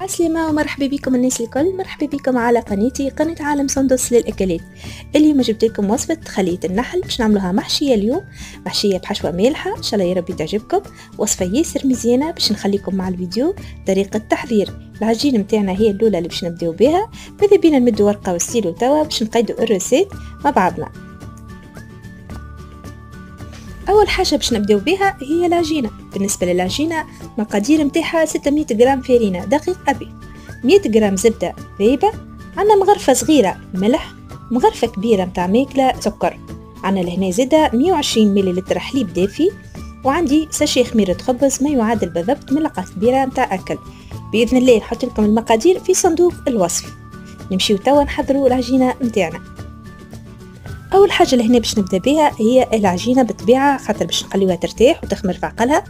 عسلامة ومرحبا بكم الناس الكل مرحبا بكم على قناتي قناة عالم صندوس للأكلات اليوم جبت لكم وصفة خلية النحل باش نعملوها محشية اليوم محشية بحشوة مالحة إن شاء الله يا ربي تعجبكم وصفة ياسر مزيانة باش نخليكم مع الفيديو طريقة تحضير العجين متاعنا هي الأولى اللي باش نبداو بها ماذا بينا نمدو ورقة وستيلو توا باش نقيدو الروسيت مع بعضنا اول حاجه باش نبداو بها هي العجينه بالنسبه للعجينه مقادير نتاعها 600 غرام فرينه دقيق ابي 100 غرام زبده ذايبه عندنا مغرفه صغيره ملح مغرفه كبيره نتاع ماكله سكر عندنا لهنا زاده 120 ملل حليب دافي وعندي ساشي خميرة خبز ما يعادل بالضبط ملعقة كبيرة نتاع أكل بإذن الله نحط لكم المقادير في صندوق الوصف نمشيو توا نحضروا العجينة نتاعنا اول حاجه لهنا باش نبدا بها هي العجينه بالطبيعه خاطر باش نخليوها ترتاح وتخمر في عقلها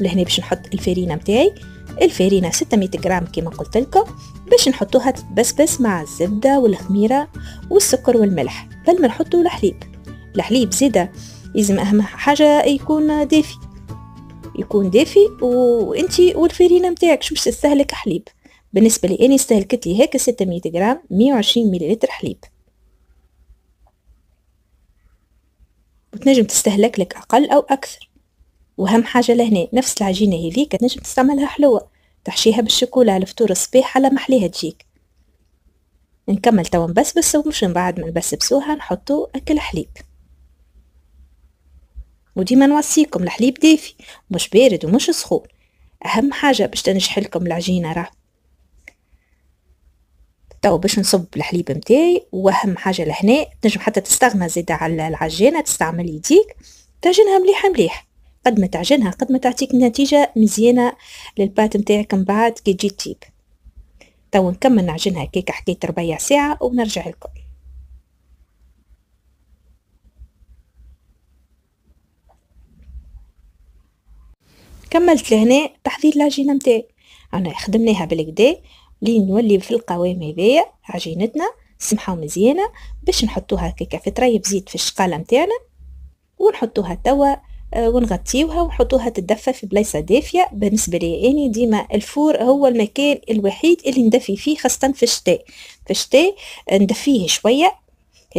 لهنا باش نحط الفرينه نتاعي الفرينه 600 غرام كما قلت لكم باش نحطوها تتبسبس مع الزبده والخميره والسكر والملح قبل ما نحطوا الحليب الحليب زيدا لازم اهم حاجه يكون دافي يكون دافي وانت والفرينه نتاعك شو تستهلك حليب بالنسبه لي اني استهلكت لي هيك 600 غرام 120 مليلتر حليب وتنجم تستهلك لك أقل أو أكثر وأهم حاجة لهنا نفس العجينة هذيك تنجم تستعملها حلوة تحشيها بالشوكولا على فطور الصباح على محليها تجيك نكمل توا بس ومش من بعد ما نبسبسوها نحطو أكل حليب وديما نوصيكم الحليب دافي مش بارد ومش سخون أهم حاجة باش تنجح لكم العجينة راه تو باش نصب الحليب نتاعي واهم حاجه لهنا تنجم حتى تستغنى زيد على العجانه تستعمل يديك تعجنها مليح مليح قد ما تعجنها قد ما تعطيك نتيجه مزيانه للبات نتاعك من بعد كي تجي تيب تو نكمل نعجنها كيك حكيت ربع ساعه ونرجع لكم كملت لهنا تحضير العجينه نتاعي انا خدمناها بالكدا لين نولي في القوام هذايا عجينتنا سمحه مزيانه باش نحطوها هكاكا في طريب زيت في الشقاله نتاعنا ونحطوها توا آه، ونغطيوها ونحطوها تدفى في بلايصه دافيه بالنسبه لي اني ديما الفور هو المكان الوحيد اللي ندفي فيه خاصه في الشتاء في الشتاء ندفيه شويه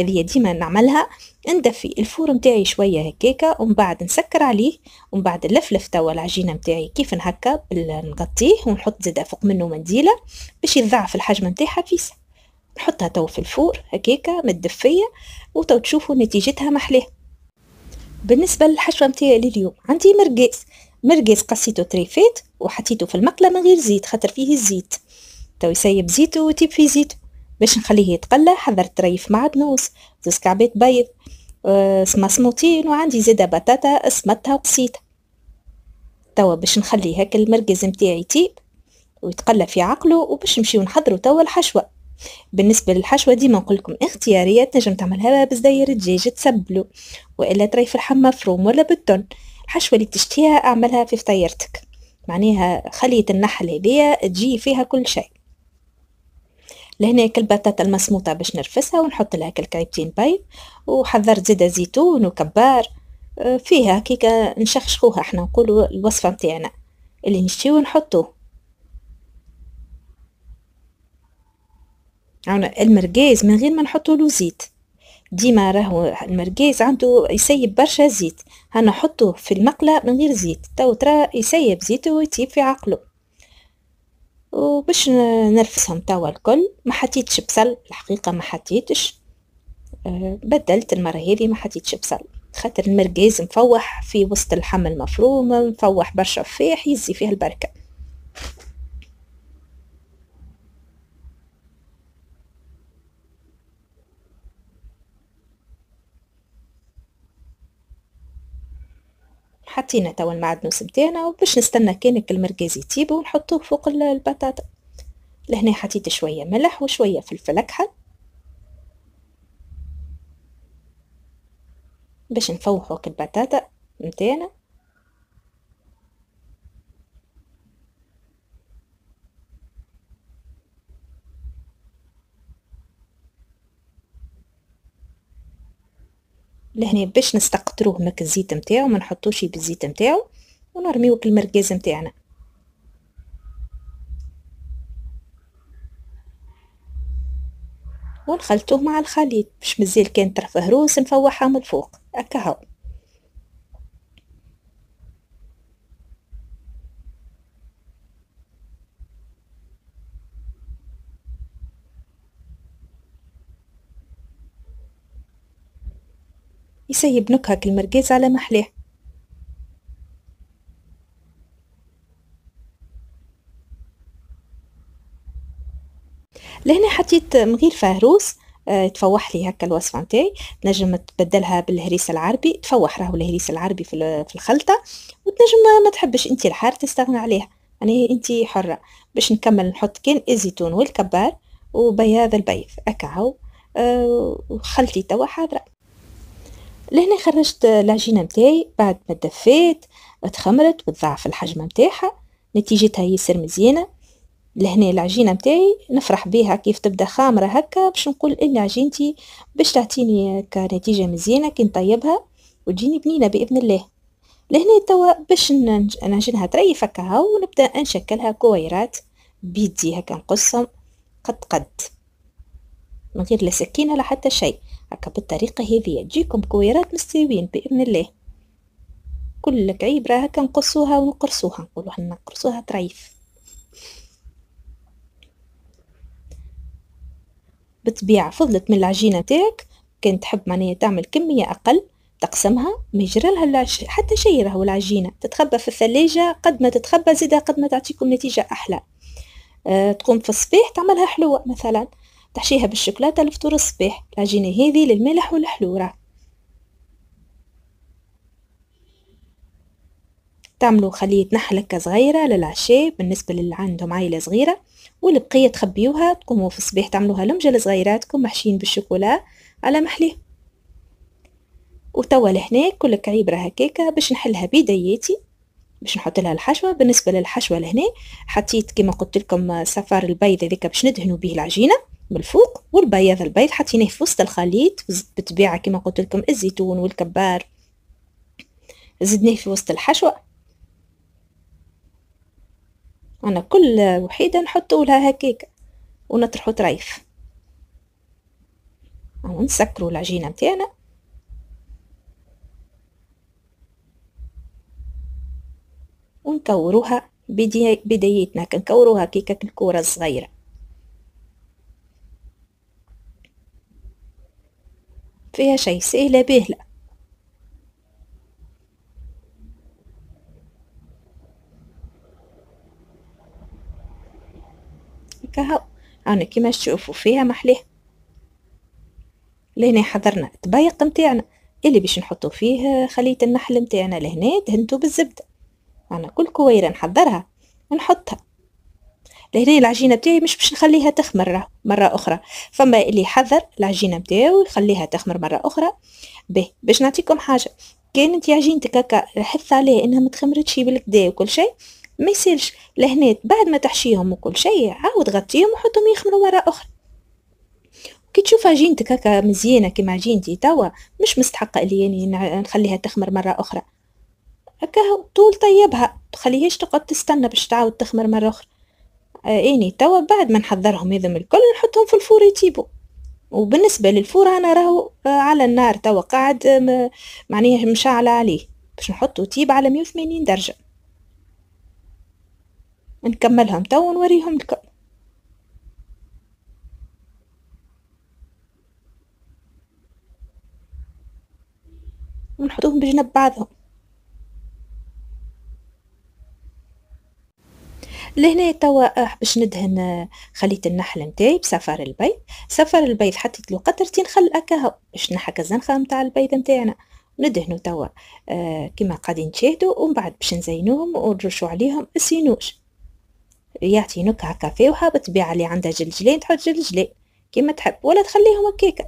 هذه ديما نعملها ندفي الفور نتاعي شويه هكاكا ومن بعد نسكر عليه ومن بعد نلفلف توا العجينه نتاعي كيف هكا نغطيه ونحط زاد فوق منه منديله باش يتضاعف الحجم نتاعها فيس نحطها تو في الفور هكاكا متدفيه وتو تشوفوا نتيجتها محلاه بالنسبه للحشوه نتاعي لليوم عندي مرقاس مرقاس قصيته تريفيت وحطيته في المقله من غير زيت خاطر فيه الزيت تو يسيب زيته وتيب فيه زيتو باش نخليه يتقلى حضرت ريف معدنوس زوز كعبات بيض اسمها آه، سموتين وعندي زاده بطاطا اسمتها وقسيتها توا باش نخلي هاك المركز متاعي يطيب ويتقلى في عقله وباش نمشيو نحضروا توا الحشوه بالنسبه للحشوه ديما نقول لكم اختياريه تنجم تعملها بزدير دجاج تسبلو والا طريف اللحم مفروم ولا بالتون الحشوه اللي تشتيها اعملها في فطيرتك معناها خليه النحل هذيا تجي فيها كل شيء لهنا البطاطا المسموطة باش نرفسها ونحط لها الكريبتين بيض وحضرت زيت زيتون وكبار آه، فيها كيكا آه، نشخشخوها احنا نقولوا الوصفة متاعنا اللي نشتيو ونحطوه عنا المرقاز من غير ما نحطوا له زيت ديما راهو المرقاز عنده يسيب برشا زيت هنحطوه في المقله من غير زيت تو ترى يسيب زيته ويطيب في عقله وباش نرفسهم توا الكل ما حطيتش بصل الحقيقه ما حطيتش آه، بدلت المره هذه ما حطيتش بصل خاطر المرقاز مفوح في وسط اللحم المفروم مفوح برشا فيه يزي فيه البركه حطينا توا المعدنوس نتاعنا وباش نستنى كانك المركز يطيب ونحطوه فوق البطاطا لهنا حطيت شوية ملح وشوية فلفل أكحل باش نفوحوا البطاطا نتاعنا لهنا باش نستقطروه من الزيت نتاعو ما نحطوش بالزيت نتاعو ونرميوه المركز نتاعنا ونخلطوه مع الخليط باش مازال كان طرف هروس نفوحها من الفوق هكا هاو يسيب نكهك المرقيز على محليه لهنا حطيت مغير فهروس اه تفوح لي هكا الوصفه نتاعي تنجم تبدلها بالهريسه العربي تفوح راهو الهريسه العربي في, في الخلطه وتنجم ما تحبش انت الحار تستغنى عليها يعني انت حره باش نكمل نحط كان الزيتون والكبار وبياض البيض هكا هو اه وخلتي توا حاضره لهنا خرجت العجينة متاعي بعد ما دفيت تخمرت وتضاعف الحجم متاعها نتيجتها ياسر مزيانة لهنا العجينة متاعي نفرح بيها كيف تبدا خامرة هكا باش نقول إن عجينتي باش تعطيني كنتيجة مزيانة كي نطيبها وتجيني بنينة بإذن الله لهنا توا باش نعجنها طريف هكا هاو ونبدا نشكلها كويرات بيدي هكا نقصهم قد قد من غير لا سكينة لا حتى شيء هكا بالطريقة هذه تجيكم كويرات مستويين بإذن الله كل لك عيب راه هكا نقصوها ونقرصوها نقولوا حنا نقرصوها طريف بالطبيعة فضلت من العجينة تاعك كان تحب معناها تعمل كمية أقل تقسمها ما يجرالها حتى شيء راهو العجينة تتخبى في الثلاجة قد ما تتخبى زيدها قد ما تعطيكم نتيجة أحلى أه تقوم في الصباح تعملها حلوة مثلا تحشيها بالشوكولاتة لفطور الصباح العجينة هذه للملح والحلورة تعملوا خليه تنحل هكا صغيرة للعشاء بالنسبة للي عندهم عائلة صغيرة والبقية تخبيوها تقوموا في الصباح تعملوها لمجة لصغيراتكم محشين بالشوكولا على محلي وتوا لهنا كل راها هكاكا باش نحلها بيدياتي باش نحط لها الحشوة بالنسبة للحشوة لهنا حطيت كما قلت لكم الصفار البيض هذاك باش ندهنوا به العجينة من الفوق والبياض البيض حطيناه في وسط الخليط بالطبيعة كما قلت لكم الزيتون والكبار زدناه في وسط الحشوة أنا كل وحيدة نحطو لها هكيك ونطرحو طريف ونسكرو العجينة متاعنا ونكوروها بدايتنا كنكوروها كيكة الكورة الصغيرة فيها شيء سهلة به لا كهو هاني كيما تشوفوا فيها محليه لهنا حضرنا الطبيق نتاعنا اللي باش نحطو فيه خلية النحل نتاعنا لهنا دهنتو بالزبدة أنا كل كويرة نحضرها ونحطها لهنا العجينه بتاعي مش باش نخليها تخمر مره اخرى فما اللي يحذر العجينه بتاعو يخليها تخمر مره اخرى به باش نعطيكم حاجه كان انت عجينتك هكا حث عليها انها ما تخمرتش بالكدا وكل شيء ما يصيرش لهنا بعد ما تحشيهم وكل شيء عاود غطيهم وحطهم يخمروا مره اخرى كي تشوف عجينتك هكا مزيانه كيما عجينتي توا مش مستحقه اللي يعني نخليها تخمر مره اخرى هكا طول طيبها تخليهاش تقعد تستنى باش تعاود تخمر مره اخرى اني آه، توا بعد ما نحضرهم هذم الكل نحطهم في الفور يطيبوا وبالنسبه للفور انا راهو آه، على النار توا قاعد آه، معناه مشعله عليه باش نحطو طيب على 180 درجه نكملهم توا ونوريهم الكل ونحطوهم بجنب بعضهم لهنا توا آه، باش ندهن آه، خليت النحل نتاعي بسفر البيض سفر البيض حطيت له قطرتين خل اكاهو باش نحك الزنخه نتاع البيض نتاعنا ندهنوا توا آه كما قاعدين تشاهدوا ومن بعد باش نزينوهم ونرشوا عليهم السينوش يعطي نكهه هكا فيوحه بالطبيعه اللي عندها جلجلين تحط جلجلين كيما تحب ولا تخليهم هكاكا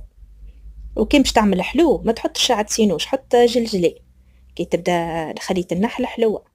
وكان باش تعمل حلو ما تحطش عاد سينوش حط جلجلين كي تبدا خليت النحل حلوه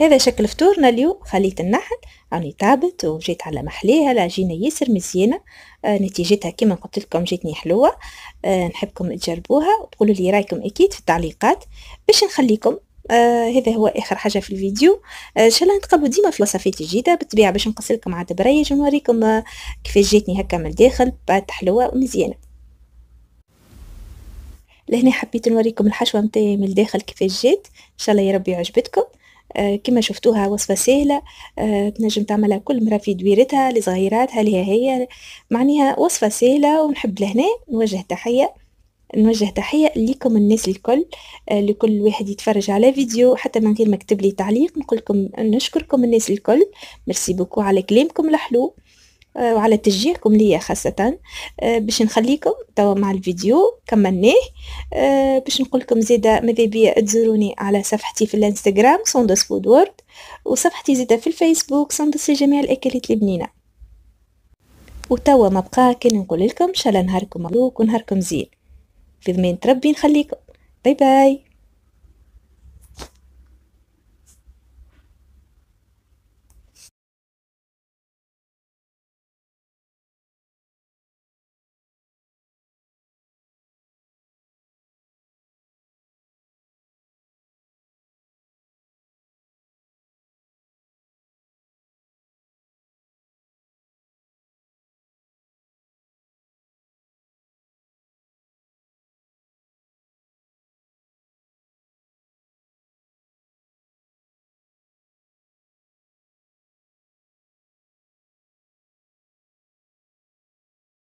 هذا شكل فطورنا اليوم خليت النحل راني تعبت وجيت على محليها العجينه ياسر مزيانه آه نتيجتها كما قلت لكم جاتني حلوه آه نحبكم تجربوها وتقولوا لي رايكم اكيد في التعليقات باش نخليكم آه هذا هو اخر حاجه في الفيديو آه ان شاء الله نتقابلوا ديما في وصفات جديده بالطبيعه باش نقص لكم عاد بريج ونوريكم آه كيفاش جاتني هكا من الداخل بعد حلوه ومزيانه لهنا حبيت نوريكم الحشوه نتاعي من الداخل كيفاش جات ان شاء الله يا ربي عجبتكم آه، كما شفتوها وصفة سهلة آه، تنجم تعملها كل مرة في دويرتها لصغيراتها لها هي معناها وصفة سهلة ونحب لهنا نوجه تحية نوجه تحية لكم الناس الكل آه، لكل واحد يتفرج على فيديو حتى من غير ما كتب لي تعليق نقولكم نشكركم الناس الكل مرسي بوكو على كلامكم الحلو وعلى آه، تشجيعكم ليا خاصة آه، باش نخليكم توا مع الفيديو كملناه باش نقولكم زيدا ماذا بيا تزوروني على صفحتي في الانستغرام سوندوس فود وورد وصفحتي زيدا في الفيسبوك سوندوس لجميع الأكلات البنينة وتوا ما بقى كان نقول لكم ان شاء الله نهاركم مبروك ونهاركم زين في ضمان ربي نخليكم باي باي